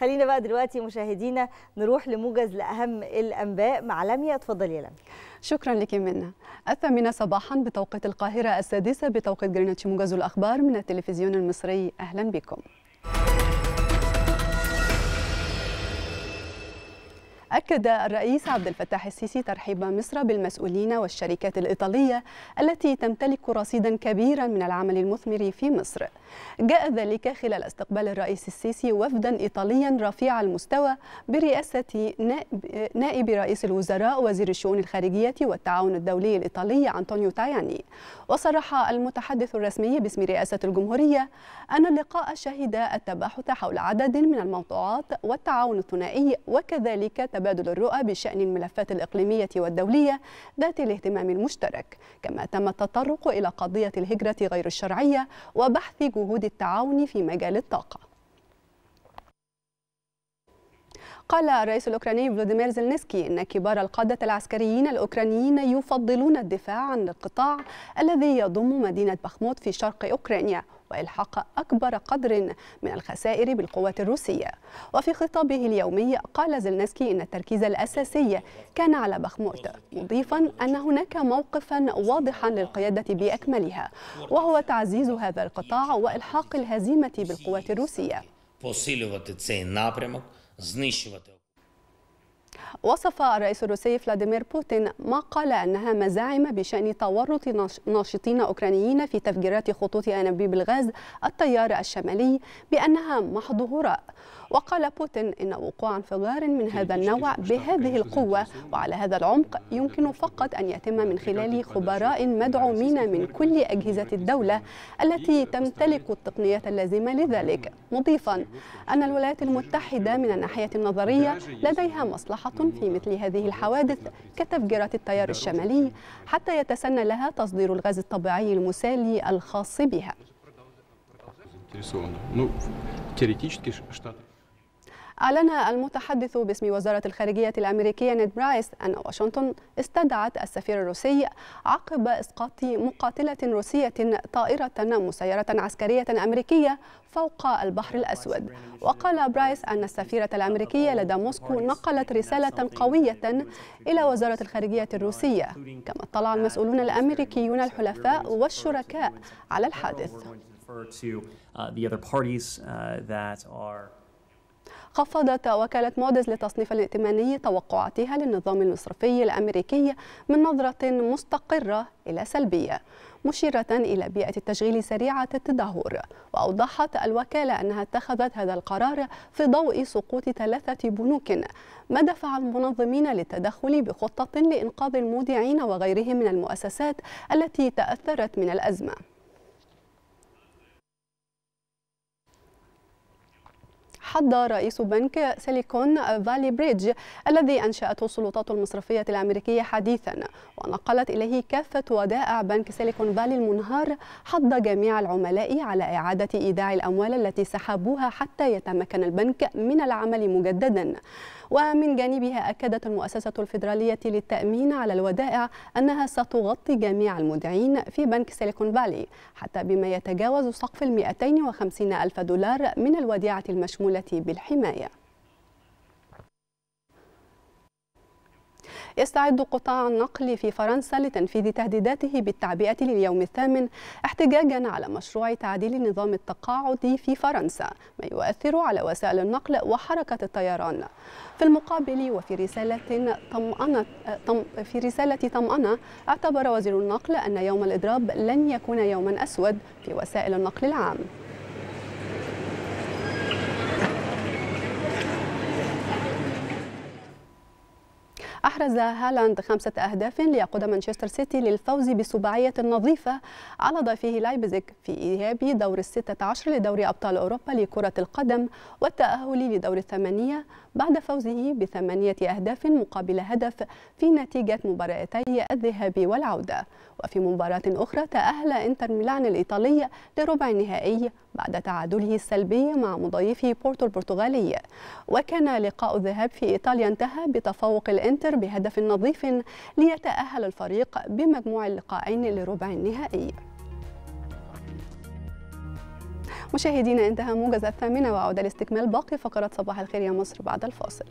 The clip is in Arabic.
خلينا بقى دلوقتي مشاهدينا نروح لموجز لأهم الأنباء مع لميا اتفضلي يا لميا شكرا لك منا الثامنة صباحا بتوقيت القاهرة السادسة بتوقيت جرينتش موجز الأخبار من التلفزيون المصري أهلا بكم أكد الرئيس عبد الفتاح السيسي ترحيب مصر بالمسؤولين والشركات الإيطالية التي تمتلك رصيدا كبيرا من العمل المثمر في مصر جاء ذلك خلال استقبال الرئيس السيسي وفدا إيطاليا رفيع المستوى برئاسة نائب رئيس الوزراء وزير الشؤون الخارجية والتعاون الدولي الإيطالي أنطونيو تاياني وصرح المتحدث الرسمي باسم رئاسة الجمهورية أن اللقاء شهد التباحث حول عدد من الموضوعات والتعاون الثنائي وكذلك تباحث وتبادل الرؤى بشأن الملفات الإقليمية والدولية ذات الاهتمام المشترك كما تم التطرق إلى قضية الهجرة غير الشرعية وبحث جهود التعاون في مجال الطاقة قال الرئيس الأوكراني فلوديمير زلنسكي أن كبار القادة العسكريين الأوكرانيين يفضلون الدفاع عن القطاع الذي يضم مدينة بخموت في شرق أوكرانيا وإلحاق أكبر قدر من الخسائر بالقوات الروسية وفي خطابه اليومي قال زلنسكي أن التركيز الأساسي كان على بخموت مضيفا أن هناك موقفا واضحا للقيادة بأكملها وهو تعزيز هذا القطاع وإلحاق الهزيمة بالقوات الروسية знищувати. وصف الرئيس الروسي فلاديمير بوتين ما قال أنها مزاعم بشأن تورط ناشطين أوكرانيين في تفجيرات خطوط أنابيب الغاز التيار الشمالي بأنها محض هراء وقال بوتين إن وقوع انفجار من هذا النوع بهذه القوة وعلى هذا العمق يمكن فقط أن يتم من خلال خبراء مدعومين من كل أجهزة الدولة التي تمتلك التقنيات اللازمة لذلك مضيفا أن الولايات المتحدة من الناحية النظرية لديها مصلحة في مثل هذه الحوادث كتفجيرات التيار الشمالي حتى يتسنى لها تصدير الغاز الطبيعي المسالي الخاص بها. أعلن المتحدث باسم وزارة الخارجية الأمريكية نيد برايس أن واشنطن استدعت السفير الروسي عقب إسقاط مقاتلة روسية طائرة مسيرة عسكرية أمريكية فوق البحر الأسود وقال برايس أن السفيرة الأمريكية لدى موسكو نقلت رسالة قوية إلى وزارة الخارجية الروسية كما اطلع المسؤولون الأمريكيون الحلفاء والشركاء على الحادث. خفضت وكالة مودز للتصنيف الائتماني توقعاتها للنظام المصرفي الأمريكي من نظرة مستقرة إلى سلبية مشيرة إلى بيئة التشغيل سريعة التدهور وأوضحت الوكالة أنها اتخذت هذا القرار في ضوء سقوط ثلاثة بنوك ما دفع المنظمين للتدخل بخطة لإنقاذ المودعين وغيرهم من المؤسسات التي تأثرت من الأزمة تحدى رئيس بنك سيليكون فالي بريدج الذي أنشأته السلطات المصرفية الأمريكية حديثا ونقلت إليه كافة ودائع بنك سيليكون فالي المنهار حض جميع العملاء على إعادة إيداع الأموال التي سحبوها حتى يتمكن البنك من العمل مجددا ومن جانبها أكدت المؤسسة الفيدرالية للتأمين على الودائع أنها ستغطي جميع المودعين في بنك سيليكون فالي حتى بما يتجاوز سقف ال 250 ألف دولار من الوديعة المشمولة بالحماية يستعد قطاع النقل في فرنسا لتنفيذ تهديداته بالتعبئة لليوم الثامن احتجاجا على مشروع تعديل نظام التقاعد في فرنسا ما يؤثر على وسائل النقل وحركة الطيران في المقابل وفي رسالة طمأنة طم في رسالة طمأنة اعتبر وزير النقل أن يوم الإضراب لن يكون يوما أسود في وسائل النقل العام أحرز هالاند خمسة أهداف ليقود مانشستر سيتي للفوز بسباعية نظيفة على ضيفه لايبزيغ في إياب دور الستة عشر لدوري أبطال أوروبا لكرة القدم والتأهل لدور الثمانية بعد فوزه بثمانية أهداف مقابل هدف في نتيجة مباراتي الذهاب والعودة وفي مباراة أخرى تأهل إنتر ميلان الإيطالي لربع النهائي بعد تعادله السلبي مع مضيفه بورتو البرتغالي وكان لقاء الذهاب في إيطاليا انتهى بتفوق الإنتر بهدف نظيف ليتأهل الفريق بمجموع اللقاءين لربع النهائي مشاهدينا انتهى موجز الثامنة وعودة لاستكمال باقي فقرات صباح الخير يا مصر بعد الفاصل